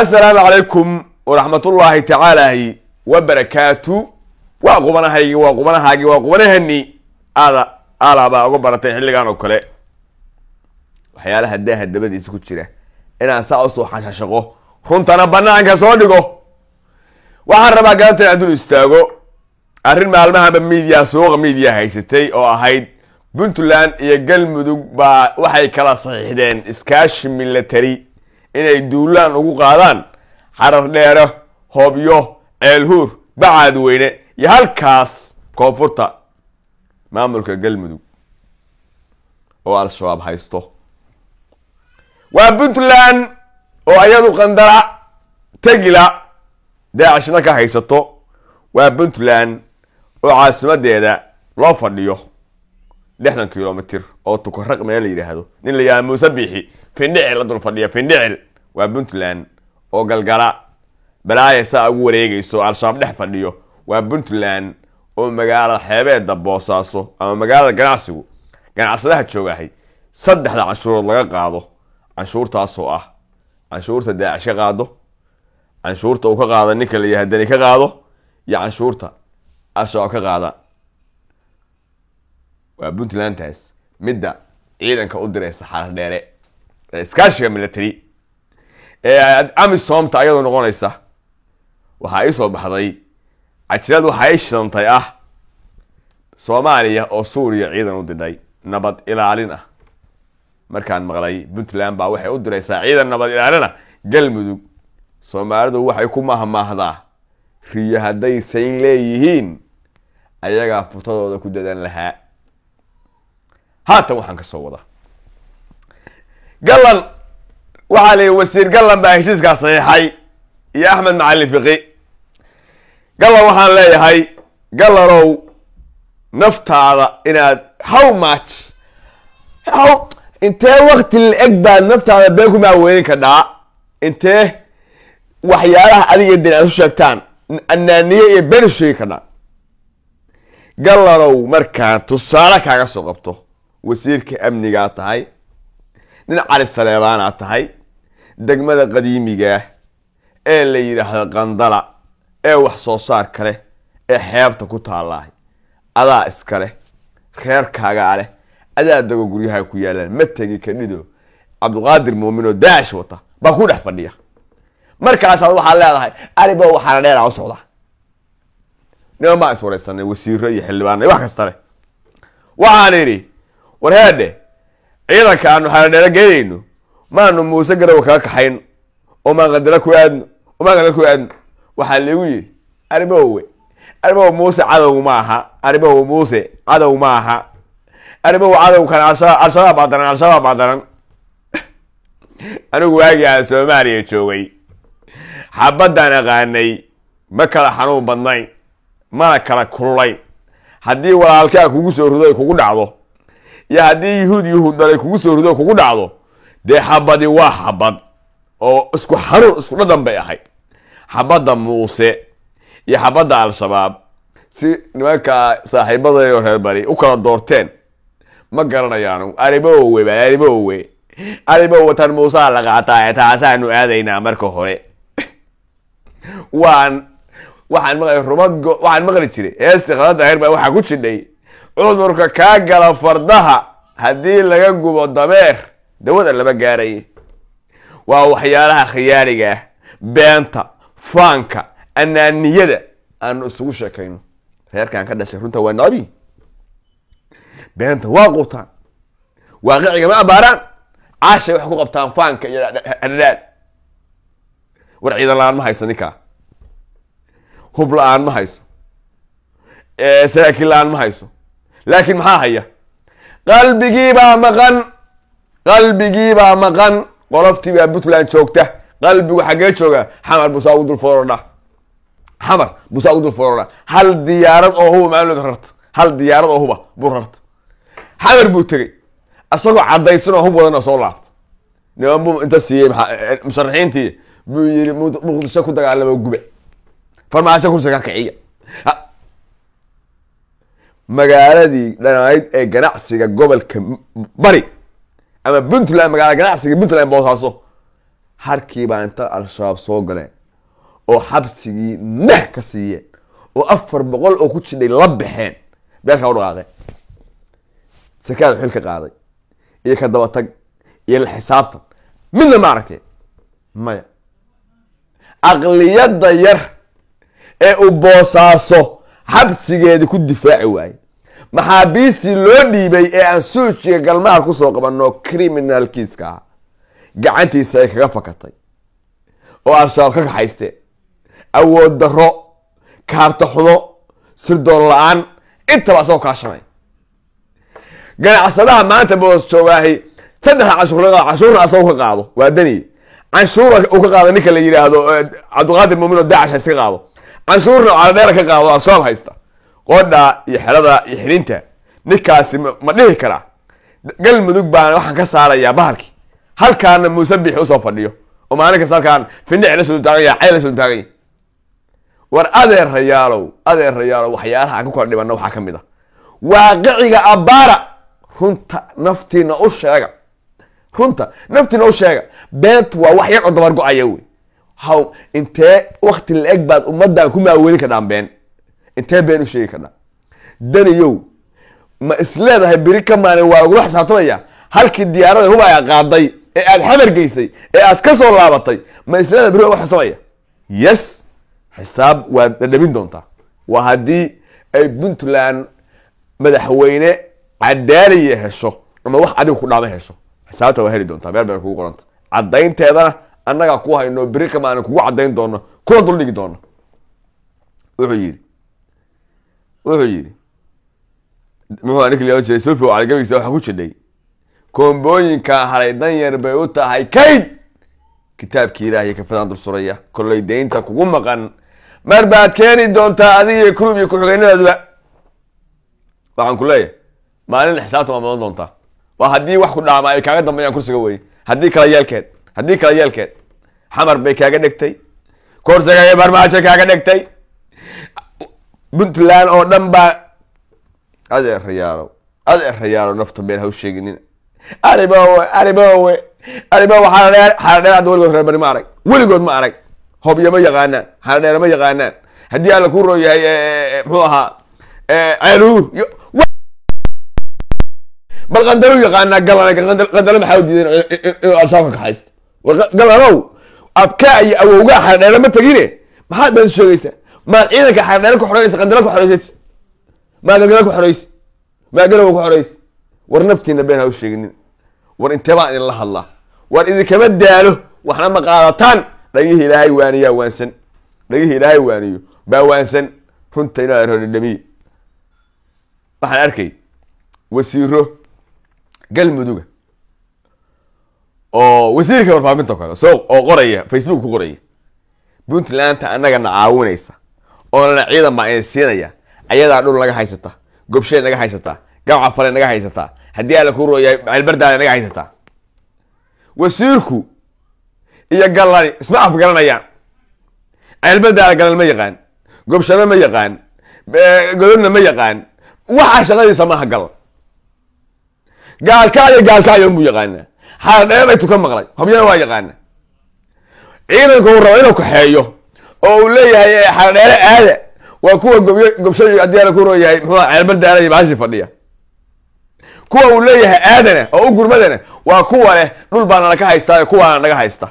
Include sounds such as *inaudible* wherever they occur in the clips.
assalaamu calaykum waraxmatullaahi wa barakaatu waa qubanahaygi waa qubanahaagi waa qubanahani aada alaabaa uga baratay xilligan oo kale waxyaalaha daaha dabadiisa ku jira inaan saa usoo xashashaqo runtana banaanka soo dhigo waxaan rabaa galantan adduun istaago arrin maalmahaba miidiya suuqa media haysatay oo ahayd puntland iyo galmudug baa waxay kala saxiixdeen iskaashi milatari inay duulaan ugu qaadaan xarar dheero hoobyo ceelhuur weyne iyo halkaas koonfurta maamulka galmudug oo al-shabaab haysto waa puntland oo ayadu qandara tegila daacishna ka haysato waa puntland oo caasimadeeda loo fadhiyo lixdan kilomitir oo tukaraq meel la yidhaahdo nin la yidhahda muuse biixi findhicil la dul fadhiya findhicil waa puntland oo galgala balaaya saa ugu wareegayso al-shabaab dhex fadhiyo waa puntland oo magaalada xeebeeda boosaaso ama magaalada ganacsigu ganacsadaha joogahay saddexda canshuurood laga qaado canshuurtaasoo ah canshuurta daacish ka qaado canshuurta uu ka qaada ninka la yahadani ka qaado iyo canshuurta al-shabaab ka qaada waa puntland tas midda ciidanka u diraysa xarar ee iskaashiga military ee amisomta ayadoo noqonaysa waxaa ii soo baxday cajilad waxaa ii shidantay ah soomaaliya oo suuriya ciidan u didhay nabad ilaalin ah markaan maqlay puntland baa waxay u diraysaa ciidan nabad ilaalina ah. galmudug soomaalidu waxay ku mahmaahdaa riyo hadday sayn leeyihiin ayagaa furtadooda ku dadan lahaa haatan waxaan ka soo wadaa galan waxaa la wasiir gallan baa heshiiskaa saxiixay iyo axmed macalin fiqi gallan waxaan leeyahay gallanow naftaada inaad how much how intee waqti la-eg baad naftaada been ku maaweynin kadhaa intee waxyaalaha adiga been aad u sheegtaan anaaniye iyo been sheegi kadhaa gallanow markaan tusaale kaaga soo qabto wasiirka amnigaa tahay nin cali saleebaana tahay degmada qadiimigaah ee la yidhaahdo qandala ee wax soo saar ka leh ee xeebta ku taallaah adaa iskaleh reerkaagaa ah leh adaa dago guryahaa ku yaalaan ma tegi kadhido cabdiqaadir muuminoo daash wata baa ku dhex fadhiya markaasaad waxaad leedahay aribo waxaana dheeraa u socda niman baan iswaraysanay wasiiro iyo xildhibaana wax kasta leh waxaan idhi warheedhe ciidanka aanu xaradheerageynayno maanu muuse garowa kaga kaxayno omaan qadara ku aadno omaan qadara ku aadno waxaa laigu yihi arrimahowe arrimaho muuse cadow ma aha arrimaho muuse cadow ma aha arrimaho cadowkan alshabaab alshabaab baa daran al-shabaab baa daran *laughs* anigu waagii aan soomaaliya joogay xabaddaan aqaanay ma kala xanuun badnay mana kala kululay haddii walaalkaa kugu soo rudoy kugu dhacdo iyo haddii yuhuud dhalay kugu soo rido kugu dhacdo dee xabadi waa xabad oo isku xarun isku dhadan bay ahay xabadda muuse iyo xabadda al-shabaab si nimanka saaxiibadayoo reer bari u kala doorteen ma garanayaanu aribowe ba aribowe aribowe tan muusaa la qaataa taasaanu aadaynaa marka hore *laughs* waan waxaan maqli waxaan maqli jiray heesti qalada reer bari waxaa ku jidhay cudurka kaa gala fardaha haddii laga gubo dameer dawada lama gaaray waa waxyaalaha khiyaarigaah beenta faanka anaaniyada aanu isugu sheekayno reerkan ka dhashay runta waa nobi beenta waa qutaan waaqiciga ma abaaraan caashay waxay ku qabtaan faanka iyo adhadhaad war ciidan la-aan ma hayso ninkaa hub la-aan ma hayso saraakiin la-aan ma hayso laakiin maxaa haya qalbigii baa maqan qalbigiibaa maqan qoloftiibaa puntland joogta qalbigu xaggee jooga xamar busaa ugu dul foorodha xamar busaa ugu dul foorodha hal diyaarad oo huba maalinood rart hal diyaarad oo huba buu rarta xamar buu tegey isagoo caddaysan oo hub wadanoo soo laabta niman buu inta siiyey eh, eh, musharaxiintii buu yidhi muqdisho ku dagaalamo gube farmaajo kursi ka kiciya magaaladii dhanayd ee ganacsiga gobolka bari ama puntland magaalada ganacsiga puntland boosaaso harkii baa inta al-shabaab soo galeen oo xabsigii neh ka siiyeen oo afar boqol oo ku jidhay la baxeen beelkaa u sakaad sakaada xil ka qaaday iyo ka dabatag iyo la xisaabtan midna ma aragteen maya aqliyadda yar ee u boosaaso xabsigeedii ku difaaci waayey maxaabiistii loo dhiibay ee aan suujiga galmaha ku soo qabanno criminal kiiska gacantiisa ay kaga fakatay oo al-shabaab ka kaxaysteen awood darro kaarta xumo sirdoon la-aan intaba asagoo kaashanay ganacsadaha maanta boos joogaahi saddexda cashuur cashuurna asagoo ka qaado waa dani canshuura uu ka qaado ninka la yidhaahdo eh, cabdiqaadir muumin oo daacish iska qaado canshuurna caladheer ka qaado arsoal haysta qoodha iyo xelada iyo xilinta ninkaasi ma dhihi karaa galmudug baan waxaan ka saarayaa bahalki halkaana muusabix usoo fadhiyo oo maalin halkaan findhic la sudutaaganya cay la sudutaaganya war adeer rayaalow adeer rayaalow waxyaalaha aan ku kala dhibanna waxaa ka mid a ah. waaqiciga abbaara runta naftiina u sheega runta naftiina u sheega beentu waa wax yar oo dabar go-aya wey haw intee wakti la-eg baad ummadan ku maaweelin ka dhaambeen intee been u sheegi karnaa daniyow ma isleedahay beri ka maalin waa lagula xisaabtamaya halkii diyaarada huba qaaday ee aada xamar ee aad ka soo laabatay ma isleedahay beri waa lagu xisaabtamaya yes xisaab waad dhadhabin doontaa waa haddii ay puntland madaxweyne cadaaliya hesho ama wax adiga ku dhaama hesho xisaabta waa heli doontaa meel bay kugu qoranta caddaynteedana annagaa ku hayno beri kamaana kugu caddayn doono kuna duldhigi doono wuxuu yidhi wuxuu yidhi muxuu ninki leean jiray sofio caligabaygiisa waxaa ku jidhay koombooyinkaa halay dan yar bay u tahay kayd kitaabkii ilaahaiyo kafadaan dul suraya kollay kugu maqan mar baad keeni doontaa adigiiyo kuub iyo ku-xigeynadaaduba waxaan ku leeyahay maalin xisaabta waa madan doontaa waa haddii wax ku dhaama ay kaaga dambeeyaan kursiga weye haddii kala yeelkeed haddii kala yeelkeed xamar bay kaaga dhegtay koorsega iyo barmaajo kaaga dhegtay puntland oo dhan baa adee adee adeerayaalow nafta been ha u sheeginin aribowe aribowe aribowe xaladheer xaladheer hadda weligood reerbari ma arag weligood ma arag hobyo ma yaqaanaan xaladheer ma yaqaanaan haddii alla ku roo yahay eh, eh, eh, muxuu ahaa ceeluu bal qandalo yaqaanaa galana qandalo maxaa u diidan inuu al-shabaab ka kaxaysto galanow abkaa iyo awowgaa xardheere ma tegine maxaad baan sheegaysaa maad ciidanka xardheere ku xoreysa qandala ku xoreysat maa galgala ku xorays maa galowa ku xoreysa war naftiina been u sheeginin war intebaa baan idinla hadlaa waar idinkama daalo waxna ma qaadataan dhagihii ilaahay waaniyaa waansan dhagihii ilaahay waaniyo baa waansan runta inaa rodhadhamiye waxaan arkay wasiiro galmuduga oo wasiirka warfaafinta kale so oo qoraya facebook ku qoraya puntlandta na caawinaysa oonana ciidan baa siinaya ayadaa dhul naga haysata gobshee naga haysata gawca fale naga haysata haddii alla ku rooyaay ceelbardaada naga haysata wasiirku iyo gallani isma afgaranayaan ceelbardaada galan ma yaqaan gobshado ma yaqaan godobna ma yaqaan waxaa shaqadiisa maaha gal gaalkaayo gaalkaayon buu yaqaanaa xaal ka maqlay habyana waa yaqaana ciidanka uu raba inuu kaxeeyo oo uu leeyahay xaaldheere eh, aada waa kuwa goby gobshay haddii ala ku yahay muxua ceelbardaala iyo baashi fadhiya kuwa uu leeyahay aadana oo u gurmadana waa kuwa leh dhul baa nalaka haystaa kuwaana naga haysta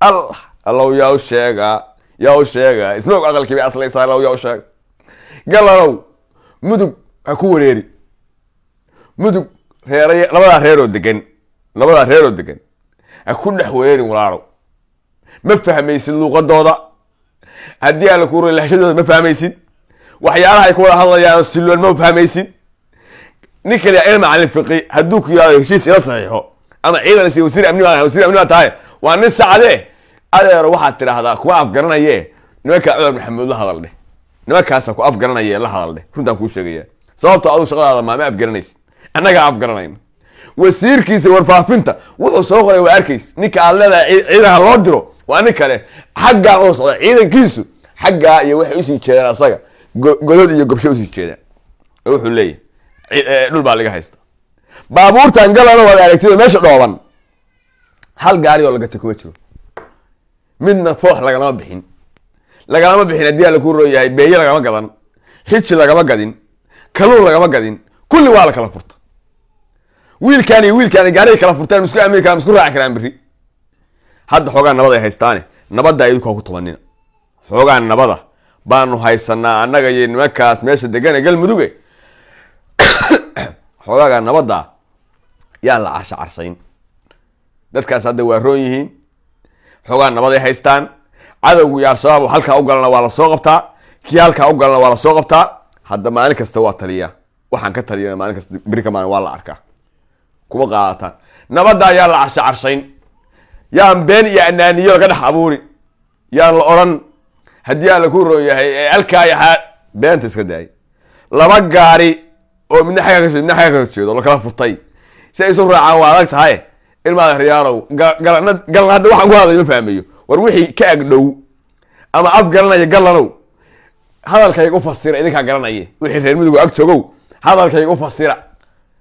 allah allow yaa u sheega yaa u sheega ismoog aqalkii bay aslaysaa allow yaa u sheega galalow mudug ha ku wareeri mudug reeray labadaa reeroo degan labadaa reeroo degan ha ku dhex weerin walaalow ma fahmaysid luuqadooda haddii aan laku rlashadooda ma fahmaysid waxyaalaha ay ku wada hadlayaan siloon ma fahmaysid nin kale il macalin fiqi hadduu ku yihahdo heshiis ila saxiixo ama ciidan is wasiir amni wasiir amni baa tahay waa nin sacdee adeero waxaad tidhaahdaa kuma afgaranaye nimankaa cumar maxamuud la hadaldheh nimankaasa ku afgaranaye la hadaldheh runtaan kuu sheegaya sababto ah aduu shaqadaada maama afgaranaysid annagaa afgaranayna wasiirkiisa warfaafinta wuxuu soo qoray waa arkays ninka aad leedahay ciidaha loo diro waa nin kale xaggaan oo socda ciidankiisu xaggaa iyo waxay usii jeedaan asaga godod iyo gobsho usii jeedaan oo wuxuu leeyahay e, dhul baa laga haysta baabuurtan galana waad aragtida meesha dhooban hal gaari oo lagata kuma jiro midna foox lagalama bixin lagalama bixin haddii ala ku rooyahay beeyo lagama gadan xiji lagama gadin kaluun lagama gadin kulli waa la kala furta wiilkaan iyo wiilkaan kala furtaan isku amni karaan raaci karaan berri hadda xoogaa nabad ay haystaane nabadda idinku ha ku tubanina xoogaa nabada baanu haysanaa annaga iyo nimankaas meesha degane galmuduge *coughs* xoogaaga nabadda yaa la carsha carshayn dadkaas hadda waa roon yihiin xoogaa nabad haystaan cadowgu iyo al-shabaab halkaa u galana waa la qabtaa kii halkaa u galana waa la qabtaa hadda maalin kasta waa taliyaa waxaan ka taliyana maalin kasta beri ka maalin waa la arkaa kuma qaadataan nabadda yaan la carsha yaan been iyo anaaniyo laga dhex abuuri yaan la odhan haddii aan laku rooyahay ee alkaayaxaa beenta iska daayay laba gaari oo midna xagga ka midna xagga jeedo la kala furtay si ay isu raacaan waa adag tahay ilmaada riyaanow galan galan hadda waxaan ku hadlay ma fahmayo war wixii ka agdhow ama af garanaya galanow hadalkayga u fasira idinkaa garanaya wixii reer midigu ag joogow hadalkayga u fasira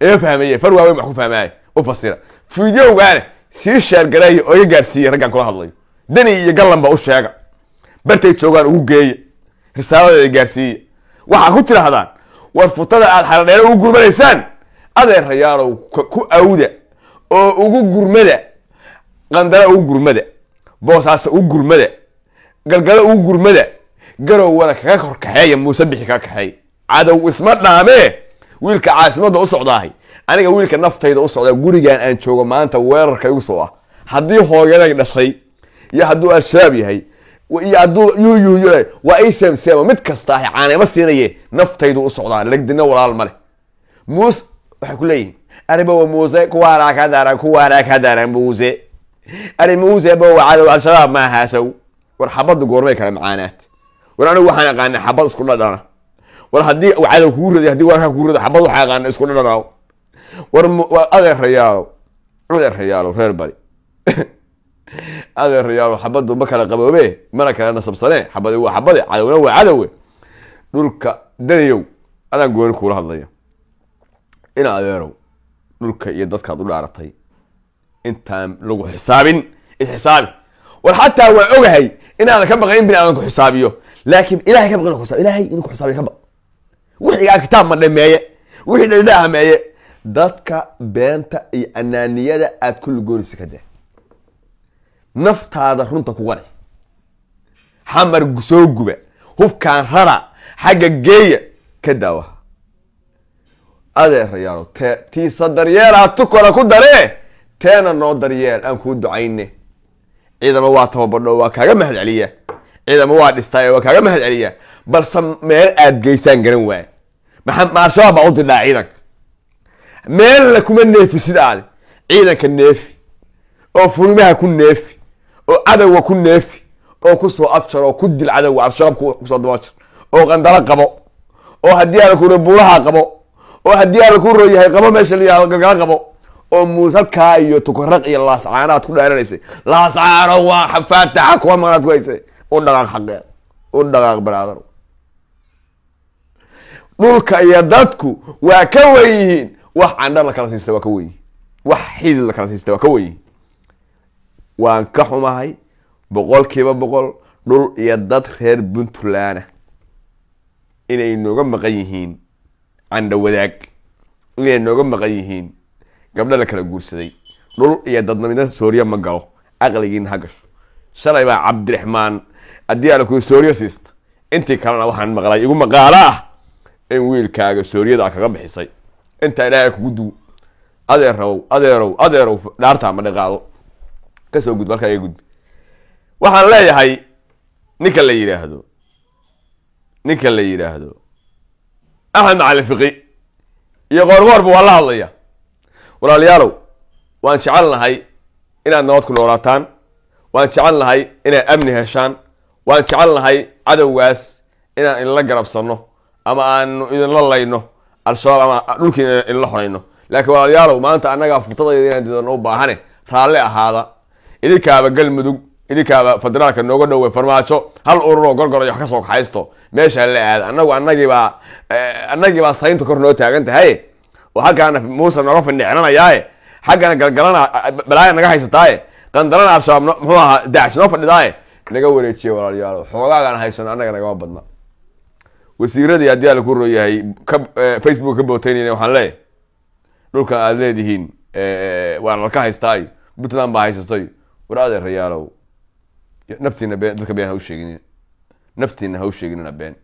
ee fahmeye far waaweyn wax ku fahmaaya u fasira fideogaane sii sheergareeya oo iga gaarsiiya raggan kula hadlayo deni iyo gallan ba u sheega bartay joogaan ugu geeya risaaladooda gaarsiiya waxaa ku tidhaahdaan war futada aad xaradheero ugu gurmanaysaan adeerayaalow ku awda oo ugu gurmada qandara ugu gurmada boosaasa ugu gurmada galgalo ugu gurmada garowwana kaga korkaxeeya muuse bixi kaga kaxeeya cadow isma dhaamee wiilka caasimada u socdaahay aniga wiilka naftayda u socdaa gurigan aan joogo maanta weerarka igu soo ah haddii hooyaday dhashay iyo hadduu al-shabaab yahay iyo hadduu yuyuy waa ay seemseema mid kasta ahy caanema siinaye naftaydu u socdaa legdina walaal ma leh muus waxay ku leeyihin aribowa muuse kuwaaraakadaran kuwaaraakadaran muuse ari muuse bowa cadow al-shabaab maahasow war xabadu goormay kale macaanaad war anigu waxaan aqaana xabad isku dhadhana war haddii wacada kuu raday haddii warkaa kuu raday xabad waxaa yaqaana isku dhinanaaw war adeerayaalo adeerayaalo reer bari *laughs* adeerayaalo xabaddu ma kala qaboobe mana kala nasabsanee xabade waa xabade cadowna waa cadowe dhulka danayow adaan gooni kuula hadlaya ina adeerow dhulka iyo dadkaad u dhaaratay intaan lagu xisaabin isxisaabi war xataa waa ogahay inaadan ka baqan in bini aadan ku xisaabiyo laakiin ilahay ka baqin kusa ilahay inuu ku xisaabiyo ka baq wixigaa kitaab ma dhameeye wixii dhadha hameeye dadka beenta iyo anaaniyada aada ku lugoorisa ka dee naftaada runta ku qari xamar soo guba hubkaan rara xagga geeya ka daawaha adeerayaalo te tiisa daryeelaa tukora ku daree teena noo daryeel aan kuu ducayne ciidamo waa tababadho waa kaaga mahad celiya ciidama waa dhistaa ee waa kaaga mahad celiya balse meel aad geysaan garan waaya ma al-shabaab baa u didhaa ciidanka meelna kuma neefi sidaadi ciidanka neefi oo furimaha ku neefi oo cadowga ku neefi oo kusoo abjar oo ku dil cadowga al-shabaab kusoo dabajar oo qandaro qabo oo haddii aan lakura buulaha qabo oo haddii aan laku royahay qabo meesha gargara qabo oo muusabkaa iyo tukaraq iyo laascaanaad ku dheeranaysay laascaano waa faataxa kuwa maqnaad ku haysay u dhaqaaq xaqeed u dhaqaaq baraadar dhulka iyo dadku waa ka wen yihiin wax candha la kala siista waa ka wenyihin wax xidid la kala siista waa ka wenyihin waan ka xumahay boqol kiiba boqol dhul iyo dad reer puntland ah inay nooga maqan yihiin candha wadaag inay nooga maqan yihiin gabdho la kala guursaday dhul iyo dadnamida sooriya ma galo aqligiina ha gasho shalay baa cabdiraxmaan haddii aala ku sooriya siista intii kalena waxaan maqlay igu maqaalo ah in wiilkaaga sooryadaa kaga bixisay intaa ilaahay kugu duu adeerow adeerow adeerow dhaartaa ma dhaqaado kasoo gud halkaa iga gudbi waxaan leeyahay ninka la yidhaahdo ninka la yidhaahdo axmed macalifiqi iyo qoorqoorba waa la hadlaya walaalayaalow waan jecel nahay inaad nabad ku noolaataan waan jecel nahay inaad amni heshaan waan jecel nahay cadowgaas inaan inla garabsanno ama aanu idinla layno al-shabaab ama dhulkiina idinla xorayno laakiin walaalayaalow maanta annagaa furtadayda u baahane raalli ahaada idinkaaba galmudug idinkaaba federaalka nooga dhowe farmaajo hal ururoo gorgoray wax ka soo kaxaysto meeshaa la aada anagu anagibaa annagiibaa eh, saynta kor noo taagan tahay oo halkaana muuse nooga findhicnanayaae xaggana galgalana eh, balaaya naga haysataaye qandalana al-shabaab muxuu ahaa daash noo fadhidaaye naga wareejiya walaalayaalow xoogaagaan haysano annaga nagama badna wasiiradii haddii alla ku royahay eh, facebook ka booteynayna waxaan leeyahay dhulkan aada leedihiin eh, waan laka haystaay puntland baa haysatay war adeerayaalow naftiina been dadka been ha u sheeginin naftiina ha u sheeginina been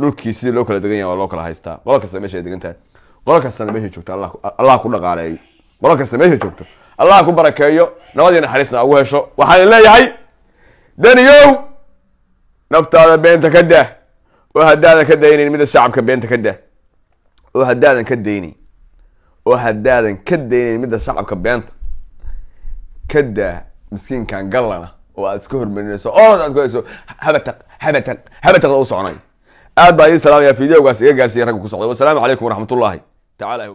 dhulkii sidii loo kala degan yaha waa loo kala haystaa qolo kasta meesha ay degan tahay qolo kastana meeshay joogto allah ku dhaqaaleeyo qolo kasta meesha joogto allah ku barakeeyo nabadii naxariisna ugu hesho waxaan leeyahay daniyow naftaada beenta ka dah oo haddaadan ka daynayn mida shacabka beenta ka dah oo haddaadan ka daynayn oo haddaadan ka daynayn midda shacabka beenta ka daa miskiinkan gallana oo aada iska hormarinayso oo aad kuhayso habata habata habataqda u soconay aad baa ii salaamaya videogaas iga gaarsiiya ragga ku socday wasalaamu calaykum waraxmatullaahi tacala